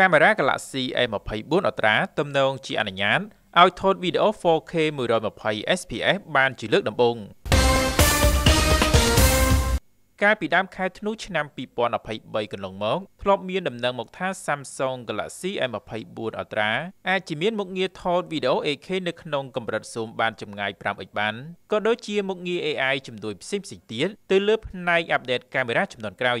កាមេរ៉ា Galaxy A24 Ultra ទំនងជាអនុញ្ញាតឲ្យថតវីដេអូ 4K 120 fps បានជាលើកដំបូងកាលពីដើមខែធ្នូឆ្នាំ2023កន្លងមកធ្លាប់មានដំណឹងមកថា Samsung Galaxy M24 Ultra អាចជាមានមុខងារថតវីដេអូ 8K នៅក្នុងកម្រិត zoom បានចម្ងាយ 5x បានក៏ដូចជាមុខងារ AI ជំនួយផ្សេងៗទៀតទៅលើផ្នែកអាប់ដេតកាមេរ៉ាចំនួនក្រោយ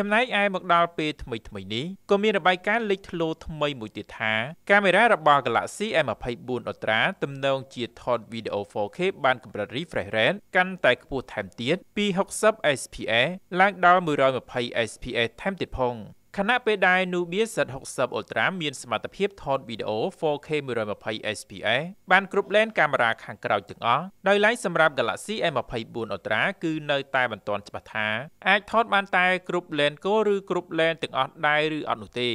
ចំណែកឯមកដល់ពេលថ្មីថ្មីនេះក៏មានរបាយការណ៍លេចធ្លោថ្មីមួយទៀតថាកាមេរ៉ារបស់ Galaxy S24 Ultra ទំនងជាថតវីដេអូ 4K បានកម្រិត refresh rate កាន់តែខ្ពស់ថែមទៀតពី60 fps ឡើងដល់120 fps ថែមទៀតផងខណៈពេលដែល Nubia Z60 Ultra មានសមត្ថភាពថតវីដេអូ 4K 120 fps បានគ្រប់លែនកាមេរ៉ាខាងក្រោយទាំងអស់ដោយឡែកសម្រាប់ Galaxy A24 Ultra គឺនៅតែមិនទាន់ច្បាស់ថាអាចថតបានតែគ្រប់លែនគោលឬគ្រប់លែនទាំងអស់ដែរឬអត់នោះទេ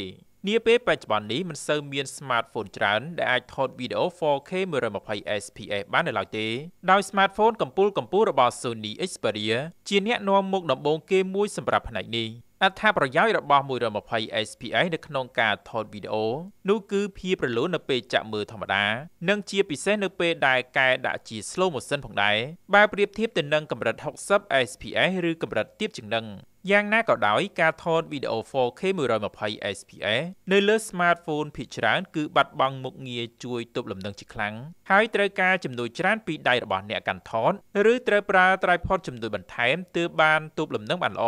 នាពេលបច្ចុប្បន្ននេះមិនសូវមាន smartphone ច្រើនដែលអាចថតវីដេអូ 4K 120 fps បាននៅឡើយទេដោយ smartphone កំពូលកំពូលរបស់ Sony Xperia ជាអ្នកនាំមុខដំបូងគេមួយសម្រាប់ផ្នែកនេះអត្ថប្រយោជន៍របស់120 fps នៅក្នុងការថតវីដេអូនោះគឺភាពរលូននៅពេលចាក់មើលធម្មតា និងជាពិសេសនៅពេលដែលកែដាក់ជា slow motion ផងដែរបើប្រៀបធៀបទៅនឹងកម្រិត60 fps ឬកម្រិតទាបជាងនឹងយ៉ាងណាក៏ដោយការថតវីដេអូ 4K 120 fps នៅលើ smartphone ភាគច្រើនគឺបាត់បង់មុខងារជួយទប់លំនឹងជាខ្លាំងហើយត្រូវការជំនួយច្រើនពីដៃរបស់អ្នកកាន់ថតឬត្រូវប្រើ tripod ជំនួយបន្ថែមទើបបានទប់លំនឹងបានល្អ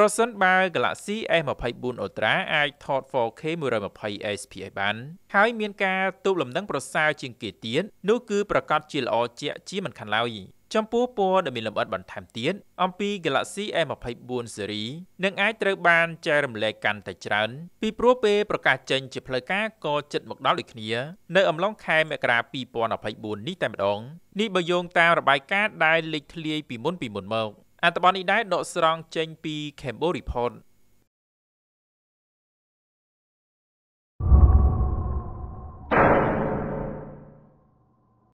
ប្រសិនបើ Galaxy S24 Ultra អាចថត 4K 120 fps បាន ហើយមានការទូបលំនឹងប្រសើរជាងគេទៀតនោះគឺប្រកាសជាល្អជាក់ជាមិនខានឡើយចំពោះពណ៌ដែលមានលម្អិតបន្ថែមទៀតអំពី Galaxy S24 series នឹងអាចត្រូវបានចែករំលែកកាន់តែច្រើនពីព្រោះពេលប្រកាសចេញជាផ្លូវការក៏ចិត្តមកដល់ដូចគ្នា នៅអំឡុងខែមករា2024នេះតែម្ដងនេះបើយោងតាមរបាយការណ៍ដែលលេចធ្លាយពីមុនពីមុនមកអត្ថបទនេះដែរដកស្រង់ចេញពី Cambodia Report